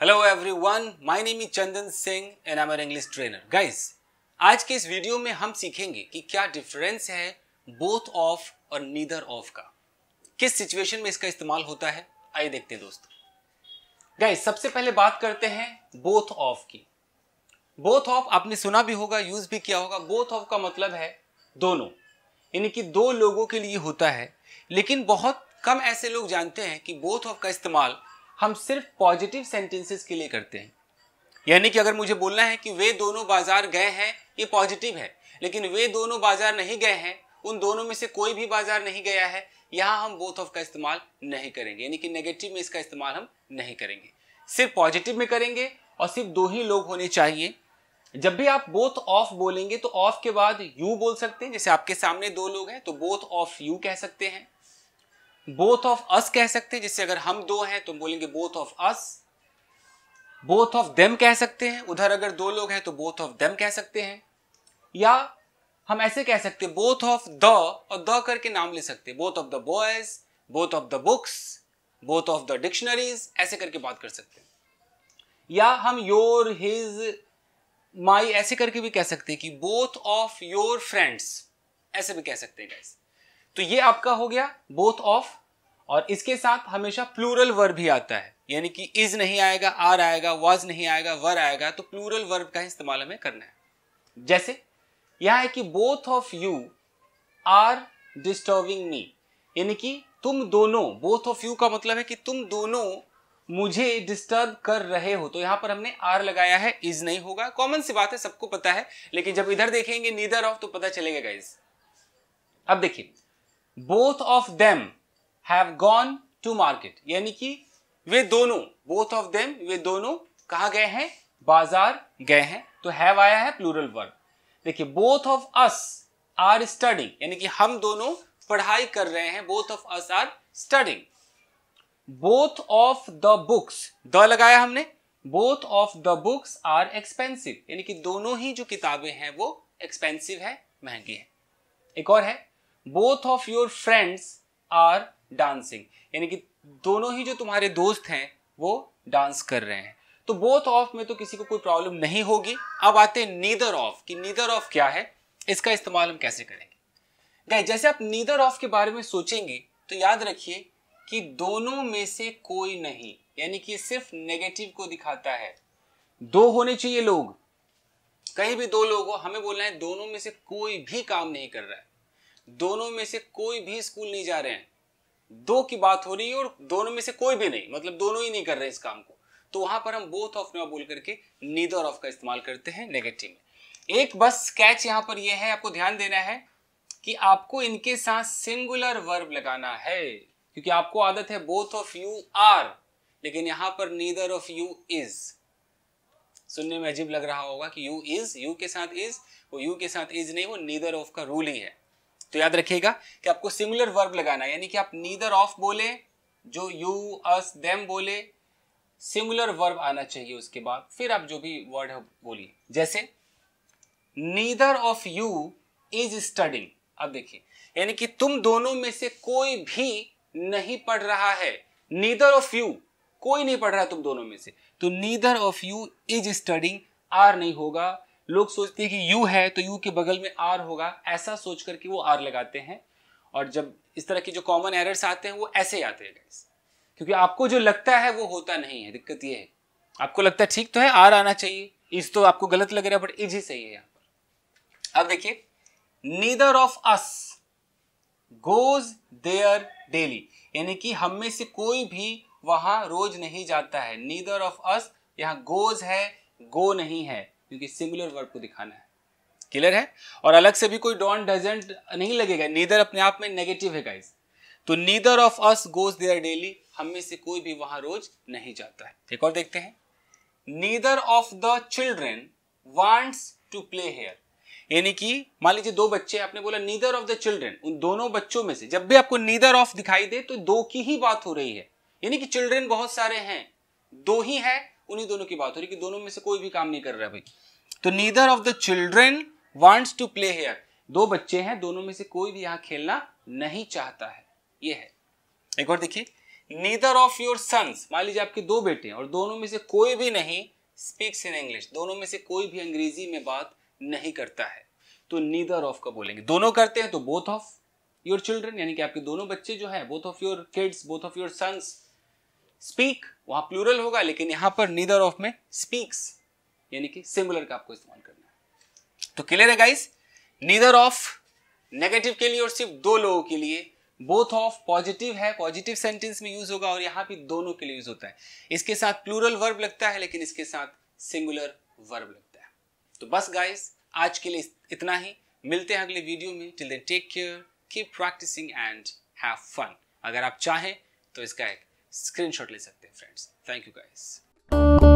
hello everyone my name is Chandan Singh and I am English trainer guys आज के इस video में हम सीखेंगे कि क्या डिफरेंस है बोथ ऑफ और नीदर ऑफ का किस सिचुएशन में इसका इस्तेमाल होता है आइए देखते हैं दोस्तों गाइस सबसे पहले बात करते हैं बोथ ऑफ की बोथ ऑफ आपने सुना भी होगा यूज भी किया होगा बोथ ऑफ का मतलब है दोनों यानी कि दो लोगों के लिए होता है लेकिन बहुत कम ऐसे लोग जानते हैं कि बोथ ऑफ का इस्तेमाल हम सिर्फ पॉजिटिव सेंटेंसेस के लिए करते हैं यानी कि अगर मुझे बोलना है कि वे दोनों बाजार गए हैं ये पॉजिटिव है लेकिन वे दोनों बाजार नहीं गए हैं उन दोनों में से कोई भी बाजार नहीं गया है यहाँ हम बोथ ऑफ का इस्तेमाल नहीं करेंगे यानी कि नेगेटिव में इसका इस्तेमाल हम नहीं करेंगे सिर्फ पॉजिटिव में करेंगे और सिर्फ दो ही लोग होने चाहिए जब भी आप बोथ ऑफ बोलेंगे तो ऑफ के बाद यू बोल सकते हैं जैसे आपके सामने दो लोग हैं तो बोथ ऑफ यू कह सकते हैं बोथ ऑफ अस कह सकते हैं जैसे अगर हम दो हैं तो बोलेंगे both of us both of them कह सकते हैं उधर अगर दो लोग हैं तो बोथ ऑफ देम कह सकते हैं या हम ऐसे कह सकते हैं बोथ ऑफ द और द करके नाम ले सकते हैं both of the boys both of the books both of the dictionaries ऐसे करके बात कर सकते हैं या हम योर हिज माई ऐसे करके भी कह सकते हैं कि बोथ ऑफ योर फ्रेंड्स ऐसे भी कह सकते हैं गाइस तो ये आपका हो गया बोथ ऑफ और इसके साथ हमेशा प्लूरल वर्ब ही आता है यानी कि इज नहीं आएगा आर आएगा वाज नहीं आएगा वर आएगा तो प्लूरल वर्ब का इस्तेमाल हमें करना है जैसे यह है कि both of you are disturbing me यानी कि तुम दोनों बोथ ऑफ यू का मतलब है कि तुम दोनों मुझे डिस्टर्ब कर रहे हो तो यहां पर हमने आर लगाया है इज नहीं होगा कॉमन सी बात है सबको पता है लेकिन जब इधर देखेंगे नीदर ऑफ तो पता चलेगा गाइज अब देखिए both of them have gone to market यानी कि वे दोनों बोथ ऑफ देम वे दोनों कहा गए हैं बाजार गए हैं तो हैव आया है प्लूरल वर्ड देखिए both of us are studying यानी कि हम दोनों पढ़ाई कर रहे हैं both of us are studying both of the books the लगाया हमने both of the books are expensive यानी कि दोनों ही जो किताबें हैं वो एक्सपेंसिव है महंगी है एक और है both of your friends are dancing यानी कि दोनों ही जो तुम्हारे दोस्त हैं वो डांस कर रहे हैं तो बोथ ऑफ में तो किसी को कोई प्रॉब्लम नहीं होगी अब आते हैं नीदर ऑफ कि नीदर ऑफ क्या है इसका इस्तेमाल हम कैसे करेंगे जैसे आप नीदर ऑफ के बारे में सोचेंगे तो याद रखिए कि दोनों में से कोई नहीं यानी कि सिर्फ नेगेटिव को दिखाता है दो होने चाहिए लोग कहीं भी दो लोग हो हमें बोलना है दोनों में से कोई भी काम नहीं कर रहा है दोनों में से कोई भी स्कूल नहीं जा रहे हैं दो की बात हो रही है और दोनों में से कोई भी नहीं मतलब दोनों ही नहीं कर रहे इस काम को तो वहां पर हम बोथ ऑफ ना बोल करके नीदर ऑफ का इस्तेमाल करते हैं नेगेटिव में एक बस स्केच यहां पर यह है आपको ध्यान देना है कि आपको इनके साथ सिंगुलर वर्ब लगाना है क्योंकि आपको आदत है बोथ ऑफ यू आर लेकिन यहां पर नीदर ऑफ यू इज सुनने में अजीब लग रहा होगा कि यू इज यू के साथ इज वो यू के साथ इज नहीं वो नीदर ऑफ का रूल ही है तो याद रखिएगा कि आपको सिमिलर वर्ब लगाना यानी कि आप नीदर ऑफ बोले जो यू अस देम बोले सिमिलर वर्ब आना चाहिए उसके बाद फिर आप जो भी वर्ड है बोलिए जैसे neither of you is studying अब देखिए यानी कि तुम दोनों में से कोई भी नहीं पढ़ रहा है नीदर ऑफ यू कोई नहीं पढ़ रहा तुम दोनों में से तो neither of you is studying are नहीं होगा लोग सोचते हैं कि यू है तो यू के बगल में आर होगा ऐसा सोच करके वो आर लगाते हैं और जब इस तरह के जो कॉमन एरर्स आते हैं वो ऐसे आते हैं गाइस क्योंकि आपको जो लगता है वो होता नहीं है दिक्कत ये है आपको लगता है ठीक तो है आर आना चाहिए इज तो आपको गलत लग रहा है बट इज ही सही है यहाँ पर अब देखिए neither of us goes there daily यानी कि हम में से कोई भी वहां रोज नहीं जाता है नीदर ऑफ अस यहाँ गोज है गो नहीं है क्योंकि सिंगुलर वर्ब को दिखाना है क्लियर है और अलग से भी कोई डॉन डजेंट नहीं लगेगा नीदर अपने आप में नेगेटिव है गाइज तो neither of us goes there daily हम में से कोई भी वहां रोज नहीं जाता है एक और देखते हैं neither of the children wants to play here यानी कि मान लीजिए दो बच्चे आपने बोला नीदर ऑफ द चिल्ड्रेन उन दोनों बच्चों में से जब भी आपको नीदर ऑफ दिखाई दे तो दो की ही बात हो रही है यानी कि चिल्ड्रेन बहुत सारे हैं दो ही है उन्हीं दोनों की बात हो रही है कि दोनों में से कोई भी काम नहीं कर रहा भाई तो neither of the children wants to play here दो बच्चे हैं दोनों में से कोई भी यहाँ खेलना नहीं चाहता है ये है एक और देखिए नीदर ऑफ योर सन्स मान लीजिए आपके दो बेटे हैं और दोनों में से कोई भी नहीं स्पीक्स इन इंग्लिश दोनों में से कोई भी अंग्रेजी में बात नहीं करता है तो नीदर ऑफ का बोलेंगे दोनों करते हैं तो बोथ ऑफ योर चिल्ड्रन यानी कि आपके दोनों बच्चे जो है both of your kids both of your sons speak वहां प्लूरल होगा लेकिन यहां पर नीदर ऑफ में स्पीक्स यानी कि सिंगुलर का आपको इस्तेमाल करना है तो क्लियर है गाइस नीदर ऑफ नेगेटिव के लिए और सिर्फ दो लोगों के लिए बोथ ऑफ पॉजिटिव है पॉजिटिव सेंटेंस में यूज होगा और यहां भी दोनों के लिए यूज होता है इसके साथ प्लूरल वर्ब लगता है लेकिन इसके साथ सिंगुलर वर्ब लगता है तो बस गाइस आज के लिए इतना ही मिलते हैं अगले वीडियो में till then take care keep practising and have fun अगर आप चाहें तो इसका एक स्क्रीनशॉट ले सकते हैं फ्रेंड्स थैंक यू गाइस